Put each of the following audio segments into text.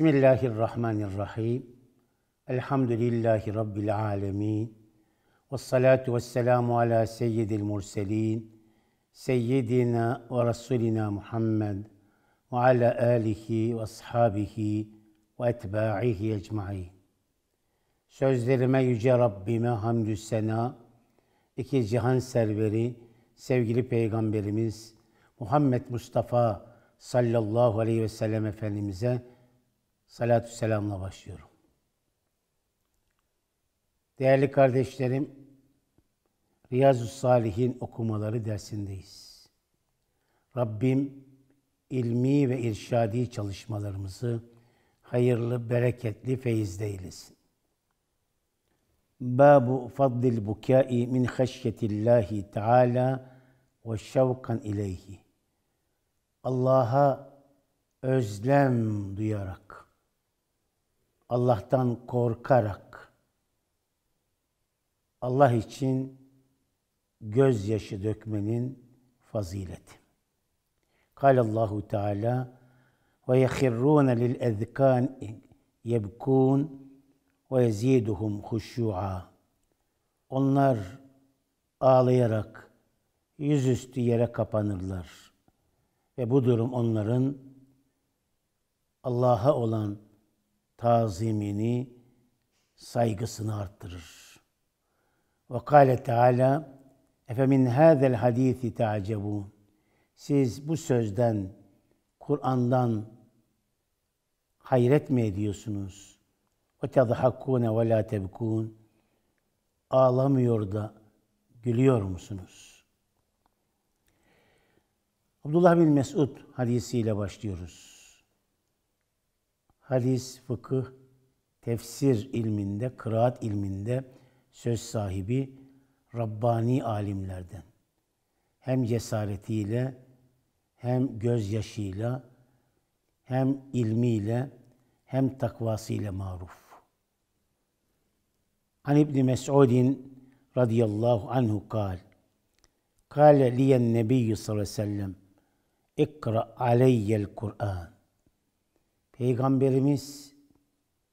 Bismillahirrahmanirrahim. Elhamdülillahi Rabbil alemin. Ve salatu ve selamu ala seyyidil murselin. Seyyidina ve Resulina Muhammed ve ala alihi ve ashabihi ve etba'ihi ecma'i. Sözlerime Yüce Rabbime hamdü sena, iki cihan serveri, sevgili Peygamberimiz Muhammed Mustafa sallallahu aleyhi ve sellem Efendimiz'e salatü selamla başlıyorum. Değerli kardeşlerim, Riyazu Salihin okumaları dersindeyiz. Rabbim ilmi ve irşadi çalışmalarımızı hayırlı, bereketli feyizde eylesin. Babu fadlil bukai min haşyetillahi teala ve şevkan ileyhi. Allah'a özlem duyarak Allah'tan korkarak Allah için gözyaşı dökmenin fazileti. Kalallahu Teala ve yahirrun lil ezkan yebkun ve yeziduhum huşu'a. Onlar ağlayarak yüzüstü yere kapanırlar. Ve bu durum onların Allah'a olan tazimini, saygısını arttırır. Ve kâle Teala, Efemin hâzel hadîthi Siz bu sözden, Kur'an'dan hayret mi ediyorsunuz? Ve tezhakkûne ve lâ tebkûn. Ağlamıyor da gülüyor musunuz? Abdullah bin Mesud hadisiyle başlıyoruz hadis, fıkıh, tefsir ilminde, kıraat ilminde söz sahibi Rabbani alimlerden. Hem cesaretiyle, hem gözyaşıyla, hem ilmiyle, hem takvasıyla maruf. An İbni Mes'udin radıyallahu anhu kal. Kale liyen nebiyyü sallallahu aleyhi ve sellem ikra aleyyel Kur'an. Peygamberimiz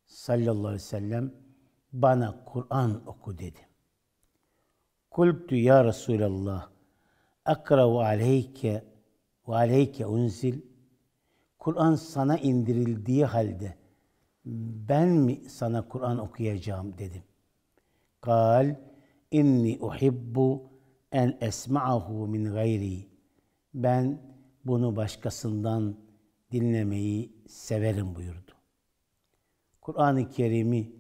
sallallahu aleyhi ve sellem bana Kur'an oku dedi. Kultu ya Resulallah akra'u aleyke ve aleyke unzil Kur'an sana indirildiği halde ben mi sana Kur'an okuyacağım dedim. Kal inni uhibbu en esma'ahu min gayri. Ben bunu başkasından dinlemeyi severim buyurdu. Kur'an-ı Kerim'i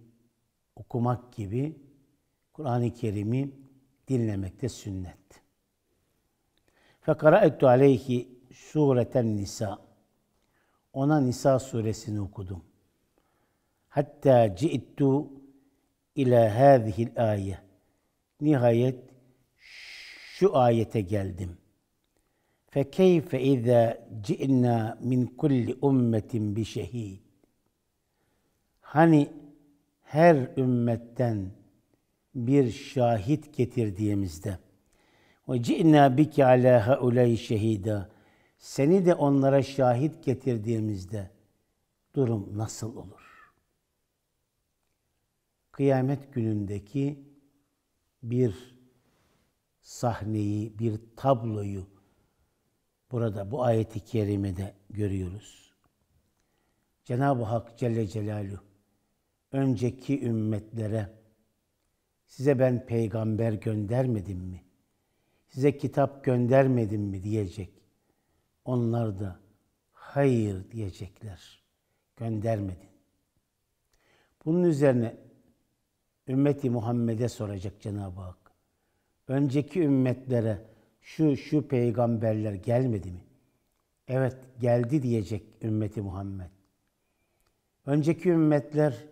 okumak gibi Kur'an-ı Kerim'i dinlemek de sünnet. فَقَرَأَتُ عَلَيْهِ sureten nisa. Ona Nisa suresini okudum. Hatta ci'tu ila hâzihil âye. Nihayet şu ayete geldim. فكيف إذا جئنا من كل ümmeti bir Hani her ümmetten bir şahit getirdiğimizde ve ci'na bike ala haulay şehida seni de onlara şahit getirdiğimizde durum nasıl olur? Kıyamet günündeki bir sahneyi, bir tabloyu burada bu ayeti kerimede görüyoruz. Cenab-ı Hak Celle Celaluhu önceki ümmetlere size ben peygamber göndermedim mi? Size kitap göndermedim mi diyecek. Onlar da hayır diyecekler. Göndermedin. Bunun üzerine ümmeti Muhammed'e soracak Cenab-ı Hak. Önceki ümmetlere şu şu peygamberler gelmedi mi? Evet geldi diyecek ümmeti Muhammed. Önceki ümmetler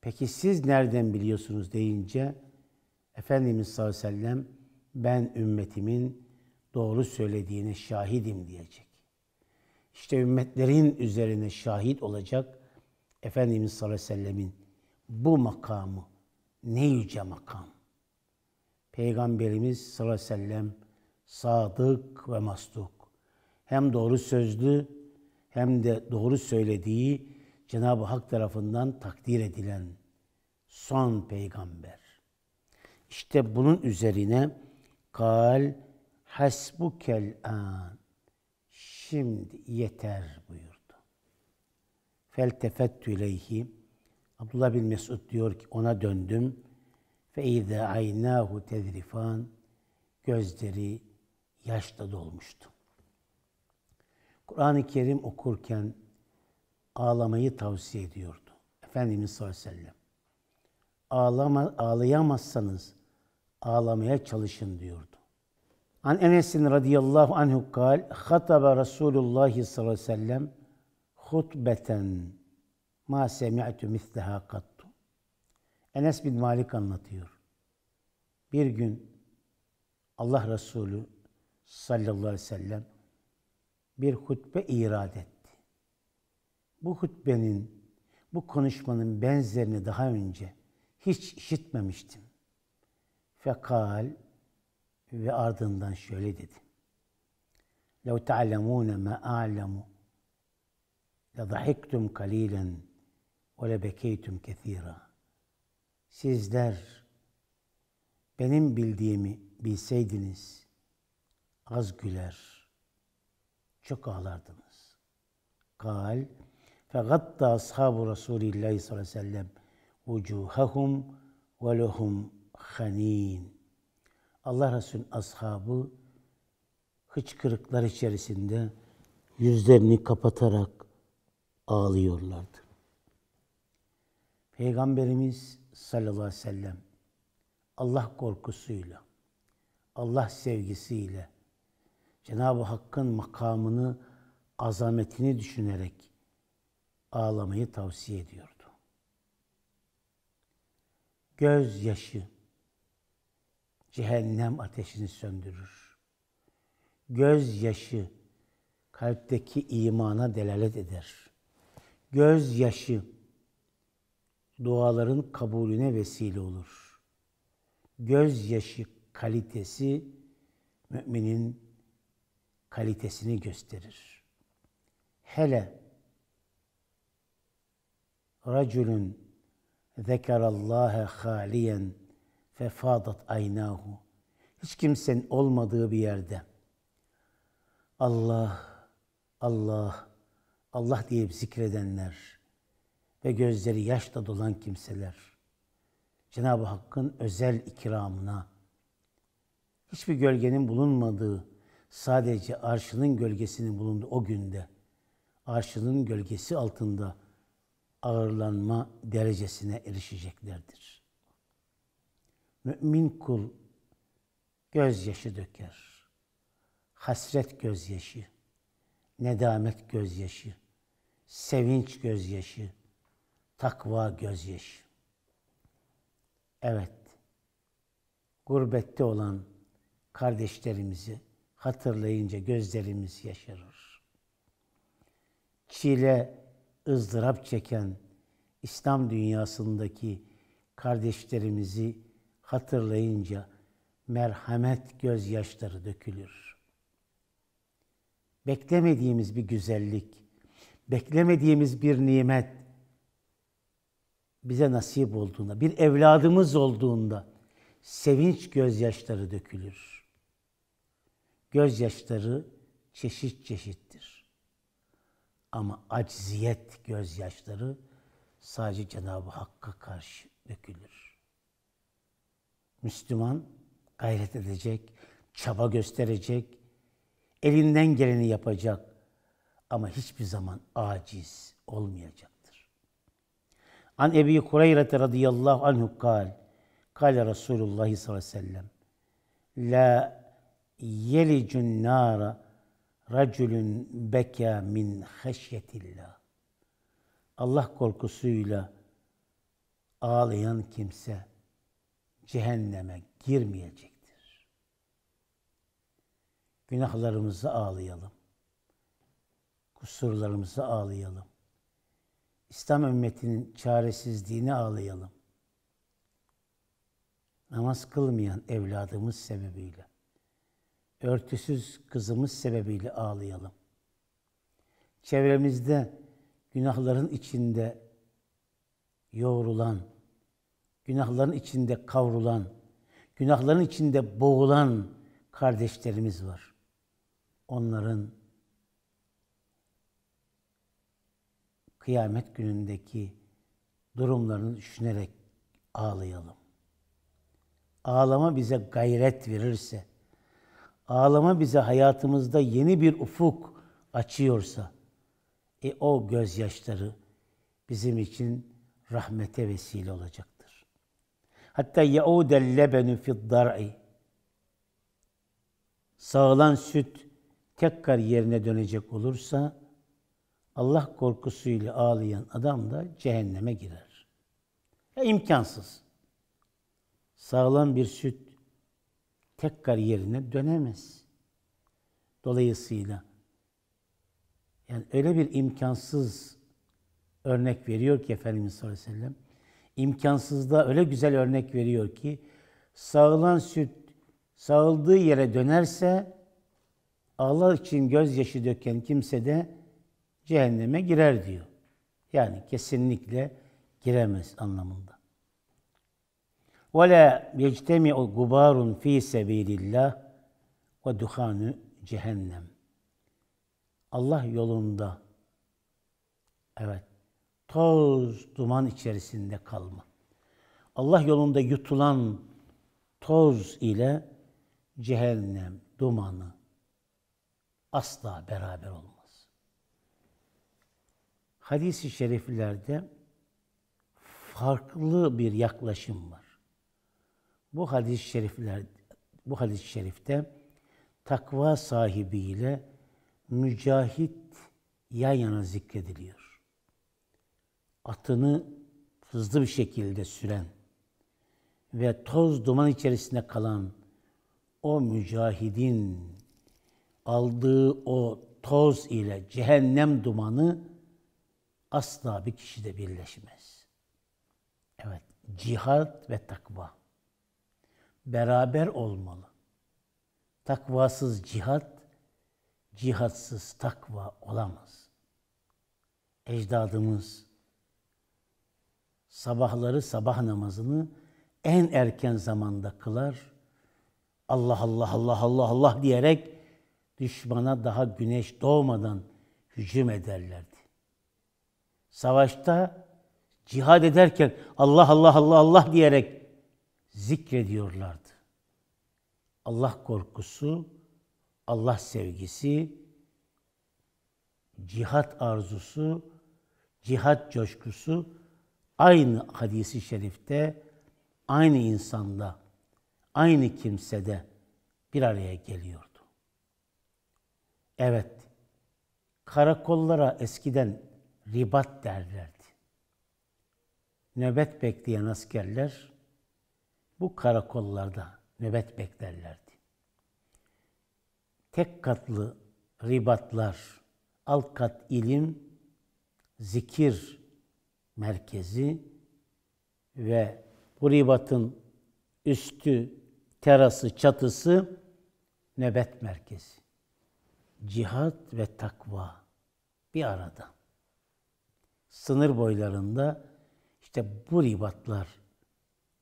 peki siz nereden biliyorsunuz deyince Efendimiz sallallahu aleyhi ve sellem ben ümmetimin doğru söylediğine şahidim diyecek. İşte ümmetlerin üzerine şahit olacak Efendimiz sallallahu aleyhi ve sellemin bu makamı ne yüce makam. Peygamberimiz sallallahu aleyhi ve sellem sadık ve masduk. Hem doğru sözlü hem de doğru söylediği Cenab-ı Hak tarafından takdir edilen son peygamber. İşte bunun üzerine kal hasbukel an şimdi yeter buyurdu. Feltefettü ileyhi Abdullah bin Mesud diyor ki ona döndüm. Fe izâ aynâhu tezrifan gözleri yaşta dolmuştu. Kur'an-ı Kerim okurken ağlamayı tavsiye ediyordu. Efendimiz sallallahu aleyhi ve sellem. Ağlama, ağlayamazsanız ağlamaya çalışın diyordu. An Enes'in radıyallahu anhu kal, Hataba Resulullah sallallahu aleyhi ve sellem hutbeten ma semi'tu misleha kattu. Enes bin Malik anlatıyor. Bir gün Allah Resulü sallallahu aleyhi ve sellem bir hutbe irad etti. Bu hutbenin, bu konuşmanın benzerini daha önce hiç işitmemiştim. Fekal ve ardından şöyle dedi. لَوْ تَعْلَمُونَ مَا أَعْلَمُ لَضَحِكْتُمْ قَلِيلًا وَلَبَكَيْتُمْ كَثِيرًا Sizler benim bildiğimi bilseydiniz, az güler. Çok ağlardınız. Kal فَغَطَّ أَصْحَابُ رَسُولِ اللّٰهِ صَلَّى اللّٰهِ سَلَّمْ ve وَلَهُمْ خَن۪ينَ Allah Resulü'nün ashabı hıçkırıklar içerisinde yüzlerini kapatarak ağlıyorlardı. Peygamberimiz sallallahu aleyhi ve sellem Allah korkusuyla, Allah sevgisiyle, Cenab-ı Hakk'ın makamını, azametini düşünerek ağlamayı tavsiye ediyordu. Göz yaşı cehennem ateşini söndürür. Göz yaşı kalpteki imana delalet eder. Göz yaşı duaların kabulüne vesile olur. Göz yaşı kalitesi müminin kalitesini gösterir. Hele racülün zekerallâhe hâliyen fefadat aynahu Hiç kimsenin olmadığı bir yerde Allah, Allah, Allah deyip zikredenler ve gözleri yaşla dolan kimseler Cenab-ı Hakk'ın özel ikramına hiçbir gölgenin bulunmadığı sadece arşının gölgesinin bulunduğu o günde arşının gölgesi altında ağırlanma derecesine erişeceklerdir. Mümin kul gözyaşı döker. Hasret gözyaşı, nedamet gözyaşı, sevinç gözyaşı, takva gözyaşı. Evet, gurbette olan kardeşlerimizi hatırlayınca gözlerimiz yaşarır. Çile, ızdırap çeken İslam dünyasındaki kardeşlerimizi hatırlayınca merhamet gözyaşları dökülür. Beklemediğimiz bir güzellik, beklemediğimiz bir nimet bize nasip olduğunda, bir evladımız olduğunda sevinç gözyaşları dökülür gözyaşları çeşit çeşittir. Ama acziyet gözyaşları sadece Cenab-ı Hakk'a karşı dökülür. Müslüman gayret edecek, çaba gösterecek, elinden geleni yapacak ama hiçbir zaman aciz olmayacaktır. An Ebi Kureyre radıyallahu anhu kal, kal Resulullah sallallahu aleyhi ve sellem, La yelicun nara raculun beka min haşyetillah. Allah korkusuyla ağlayan kimse cehenneme girmeyecektir. Günahlarımızı ağlayalım. Kusurlarımızı ağlayalım. İslam ümmetinin çaresizliğini ağlayalım. Namaz kılmayan evladımız sebebiyle örtüsüz kızımız sebebiyle ağlayalım. Çevremizde günahların içinde yoğrulan, günahların içinde kavrulan, günahların içinde boğulan kardeşlerimiz var. Onların kıyamet günündeki durumlarını düşünerek ağlayalım. Ağlama bize gayret verirse, ağlama bize hayatımızda yeni bir ufuk açıyorsa, e o gözyaşları bizim için rahmete vesile olacaktır. Hatta yaudel lebenu fid dar'i sağılan süt tekrar yerine dönecek olursa Allah korkusuyla ağlayan adam da cehenneme girer. Ya e, imkansız. Sağlam bir süt tekrar yerine dönemez. Dolayısıyla yani öyle bir imkansız örnek veriyor ki Efendimiz sallallahu aleyhi ve sellem. İmkansızda öyle güzel örnek veriyor ki sağılan süt sağıldığı yere dönerse Allah için gözyaşı döken kimse de cehenneme girer diyor. Yani kesinlikle giremez anlamında. Ve la yectemi'u gubarun fi sebilillah ve duhanü cehennem. Allah yolunda evet toz duman içerisinde kalma. Allah yolunda yutulan toz ile cehennem dumanı asla beraber olmaz. Hadis-i şeriflerde farklı bir yaklaşım var bu hadis-i şerifler bu hadis-i şerifte takva sahibiyle mücahit yan yana zikrediliyor. Atını hızlı bir şekilde süren ve toz duman içerisinde kalan o mücahidin aldığı o toz ile cehennem dumanı asla bir kişide birleşmez. Evet, cihat ve takva beraber olmalı. Takvasız cihat, cihatsız takva olamaz. Ecdadımız sabahları sabah namazını en erken zamanda kılar. Allah Allah Allah Allah Allah diyerek düşmana daha güneş doğmadan hücum ederlerdi. Savaşta cihad ederken Allah Allah Allah Allah diyerek zikrediyorlardı. Allah korkusu, Allah sevgisi, cihat arzusu, cihat coşkusu aynı hadisi şerifte, aynı insanda, aynı kimsede bir araya geliyordu. Evet, karakollara eskiden ribat derlerdi. Nöbet bekleyen askerler bu karakollarda nöbet beklerlerdi. Tek katlı ribatlar, alt kat ilim, zikir merkezi ve bu ribatın üstü, terası, çatısı nöbet merkezi. Cihat ve takva bir arada. Sınır boylarında işte bu ribatlar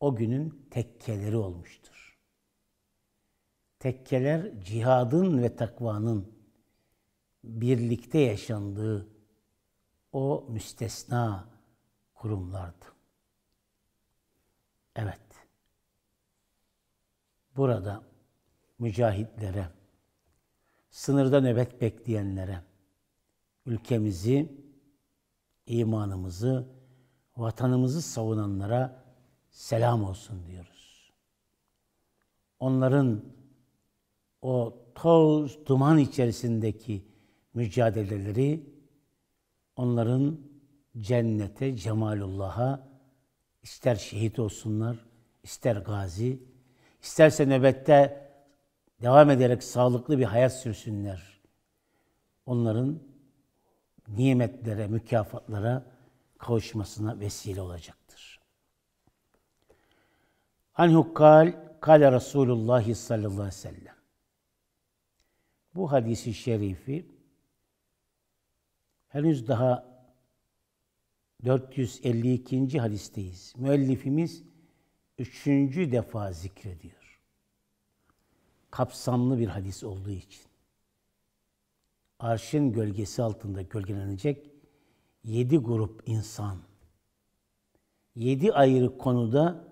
o günün tekkeleri olmuştur. Tekkeler cihadın ve takvanın birlikte yaşandığı o müstesna kurumlardı. Evet. Burada mücahitlere, sınırda nöbet bekleyenlere, ülkemizi, imanımızı, vatanımızı savunanlara selam olsun diyoruz. Onların o toz duman içerisindeki mücadeleleri onların cennete, cemalullah'a ister şehit olsunlar, ister gazi, isterse nöbette devam ederek sağlıklı bir hayat sürsünler. Onların nimetlere, mükafatlara kavuşmasına vesile olacak. Anhu kal, kale Resulullah sallallahu aleyhi ve sellem. Bu hadisi şerifi henüz daha 452. hadisteyiz. Müellifimiz üçüncü defa zikrediyor. Kapsamlı bir hadis olduğu için. Arşın gölgesi altında gölgelenecek yedi grup insan, yedi ayrı konuda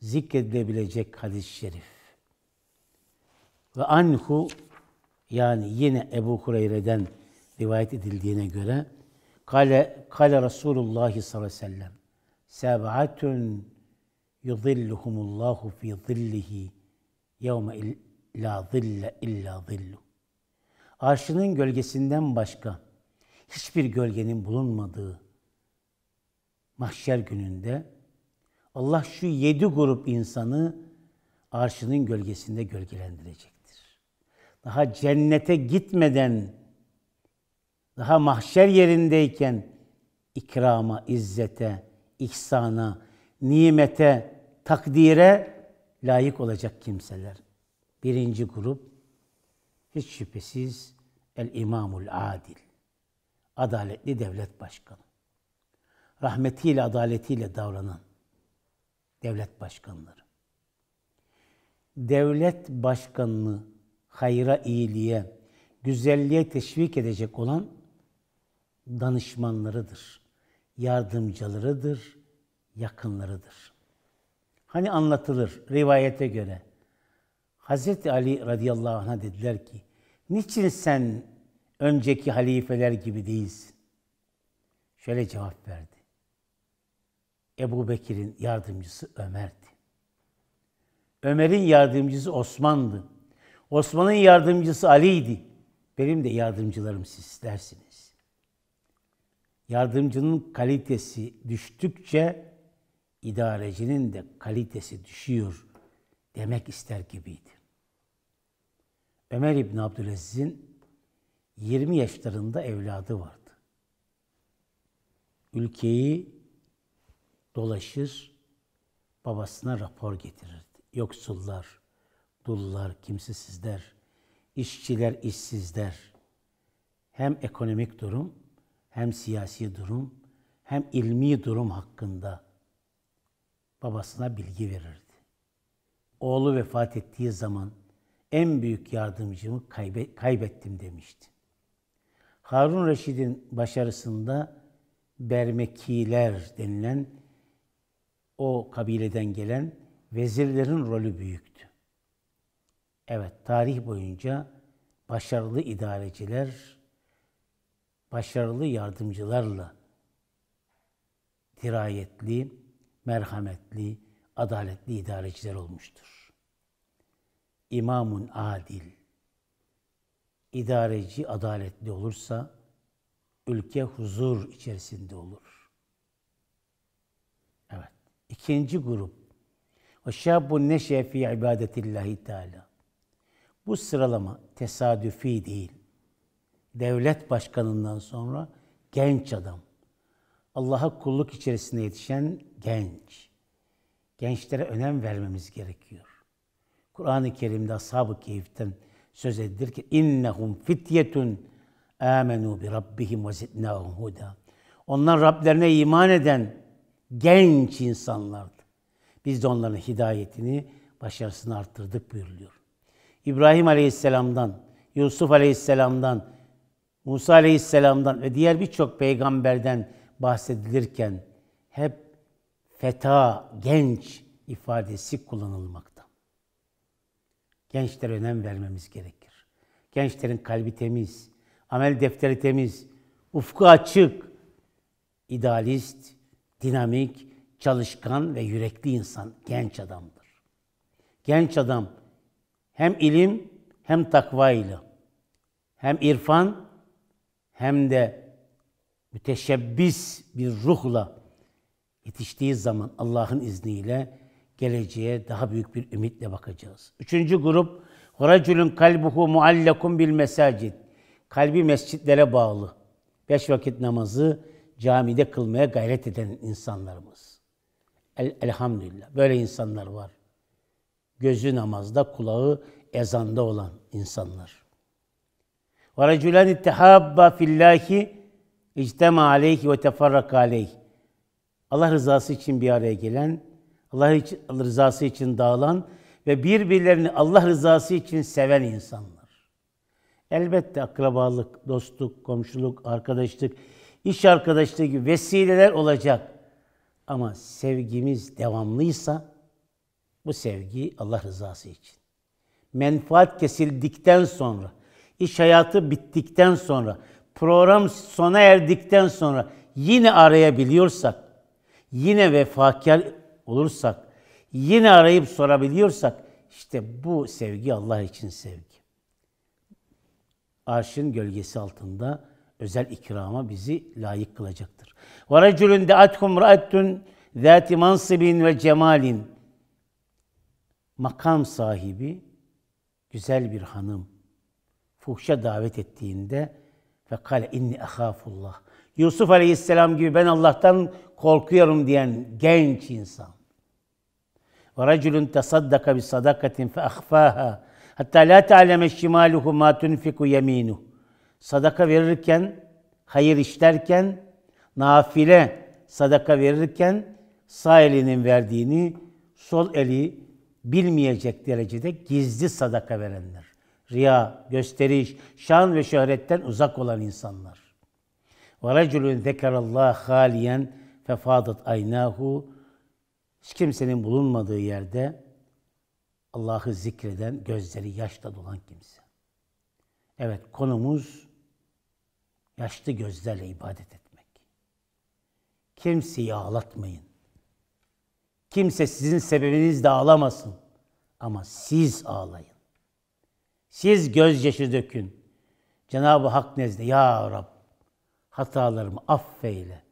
zikredilebilecek hadis-i şerif. Ve anhu yani yine Ebu Hureyre'den rivayet edildiğine göre kale, kale Resulullah sallallahu aleyhi ve sellem sebatun yudilluhumullahu fi zillihi yevme il, la zille illa zillu. Arşının gölgesinden başka hiçbir gölgenin bulunmadığı mahşer gününde Allah şu yedi grup insanı arşının gölgesinde gölgelendirecektir. Daha cennete gitmeden, daha mahşer yerindeyken ikrama, izzete, ihsana, nimete, takdire layık olacak kimseler. Birinci grup hiç şüphesiz el imamul adil. Adaletli devlet başkanı. Rahmetiyle, adaletiyle davranan Devlet başkanları. Devlet başkanını hayra, iyiliğe, güzelliğe teşvik edecek olan danışmanlarıdır. Yardımcılarıdır, yakınlarıdır. Hani anlatılır rivayete göre. Hazreti Ali radıyallahu anh'a dediler ki, niçin sen önceki halifeler gibi değilsin? Şöyle cevap verdi. Ebu Bekir'in yardımcısı Ömer'di. Ömer'in yardımcısı Osman'dı. Osman'ın yardımcısı Ali'ydi. Benim de yardımcılarım siz dersiniz. Yardımcının kalitesi düştükçe idarecinin de kalitesi düşüyor demek ister gibiydi. Ömer İbni Abdülaziz'in 20 yaşlarında evladı vardı. Ülkeyi dolaşır, babasına rapor getirirdi. Yoksullar, dullar, kimsesizler, işçiler, işsizler. Hem ekonomik durum, hem siyasi durum, hem ilmi durum hakkında babasına bilgi verirdi. Oğlu vefat ettiği zaman en büyük yardımcımı kaybettim demişti. Harun Reşid'in başarısında Bermekiler denilen o kabileden gelen vezirlerin rolü büyüktü. Evet, tarih boyunca başarılı idareciler, başarılı yardımcılarla dirayetli, merhametli, adaletli idareciler olmuştur. İmamun adil, idareci adaletli olursa ülke huzur içerisinde olur. İkinci grup. Ve şabun neşe fi ibadetillahi teala. Bu sıralama tesadüfi değil. Devlet başkanından sonra genç adam. Allah'a kulluk içerisinde yetişen genç. Gençlere önem vermemiz gerekiyor. Kur'an-ı Kerim'de ashab-ı keyiften söz edilir ki innehum fityetun amenu bi rabbihim ve zidnahum huda. Onlar Rablerine iman eden genç insanlardı. Biz de onların hidayetini, başarısını arttırdık buyuruluyor. İbrahim Aleyhisselam'dan, Yusuf Aleyhisselam'dan, Musa Aleyhisselam'dan ve diğer birçok peygamberden bahsedilirken hep feta, genç ifadesi kullanılmakta. Gençlere önem vermemiz gerekir. Gençlerin kalbi temiz, amel defteri temiz, ufku açık, idealist, dinamik, çalışkan ve yürekli insan, genç adamdır. Genç adam hem ilim hem takva ile, hem irfan hem de müteşebbis bir ruhla yetiştiği zaman Allah'ın izniyle geleceğe daha büyük bir ümitle bakacağız. Üçüncü grup, وَرَجُلٌ kalbuhu muallakum bil mesacid. Kalbi mescitlere bağlı. Beş vakit namazı camide kılmaya gayret eden insanlarımız. El, elhamdülillah. Böyle insanlar var. Gözü namazda, kulağı ezanda olan insanlar. وَرَجُلَنِ اتَّحَابَّ فِي اللّٰهِ اِجْتَمَا عَلَيْهِ وَتَفَرَّقَ عَلَيْهِ Allah rızası için bir araya gelen, Allah rızası için dağılan ve birbirlerini Allah rızası için seven insanlar. Elbette akrabalık, dostluk, komşuluk, arkadaşlık iş arkadaşlığı gibi vesileler olacak. Ama sevgimiz devamlıysa bu sevgi Allah rızası için. Menfaat kesildikten sonra, iş hayatı bittikten sonra, program sona erdikten sonra yine arayabiliyorsak, yine vefakar olursak, yine arayıp sorabiliyorsak işte bu sevgi Allah için sevgi. Arşın gölgesi altında özel ikrama bizi layık kılacaktır. Ve racülün de'atkum ra'attun zati mansibin ve cemalin. Makam sahibi güzel bir hanım fuhşa davet ettiğinde ve kale inni ahafullah. Yusuf Aleyhisselam gibi ben Allah'tan korkuyorum diyen genç insan. Ve racülün tasaddaka bi sadakatin fe ahfaha hatta la ta'leme şimaluhu ma tunfiku yeminuhu sadaka verirken, hayır işlerken, nafile sadaka verirken sağ elinin verdiğini sol eli bilmeyecek derecede gizli sadaka verenler. Riya, gösteriş, şan ve şöhretten uzak olan insanlar. وَرَجُلُنْ ذَكَرَ اللّٰهِ خَالِيًا فَفَادَتْ aynahu, Hiç kimsenin bulunmadığı yerde Allah'ı zikreden, gözleri yaşla dolan kimse. Evet konumuz yaşlı gözlerle ibadet etmek. Kimseyi ağlatmayın. Kimse sizin sebebinizle ağlamasın. Ama siz ağlayın. Siz gözyaşı dökün. Cenab-ı Hak nezde ya Rab hatalarımı affeyle.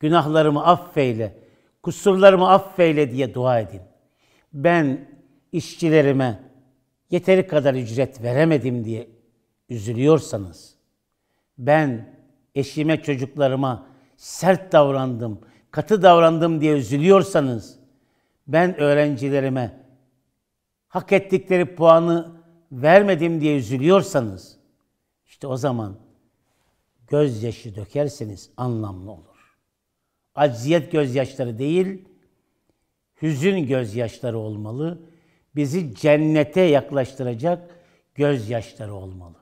Günahlarımı affeyle. Kusurlarımı affeyle diye dua edin. Ben işçilerime yeteri kadar ücret veremedim diye üzülüyorsanız ben eşime, çocuklarıma sert davrandım, katı davrandım diye üzülüyorsanız ben öğrencilerime hak ettikleri puanı vermedim diye üzülüyorsanız işte o zaman gözyaşı dökerseniz anlamlı olur. Acziyet gözyaşları değil, hüzün gözyaşları olmalı. Bizi cennete yaklaştıracak gözyaşları olmalı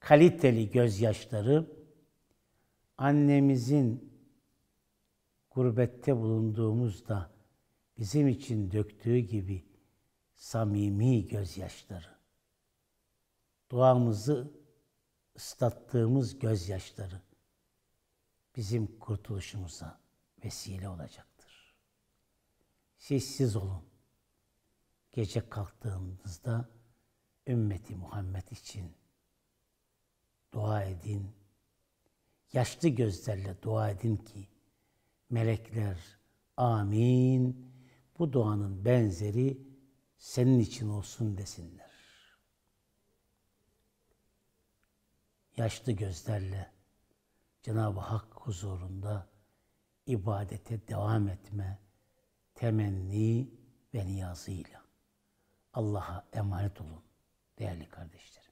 kaliteli gözyaşları annemizin gurbette bulunduğumuzda bizim için döktüğü gibi samimi gözyaşları, duamızı ıslattığımız gözyaşları bizim kurtuluşumuza vesile olacaktır. Sessiz olun. Gece kalktığınızda ümmeti Muhammed için dua edin. Yaşlı gözlerle dua edin ki melekler amin bu duanın benzeri senin için olsun desinler. Yaşlı gözlerle Cenab-ı Hak huzurunda ibadete devam etme temenni ve niyazıyla Allah'a emanet olun değerli kardeşlerim.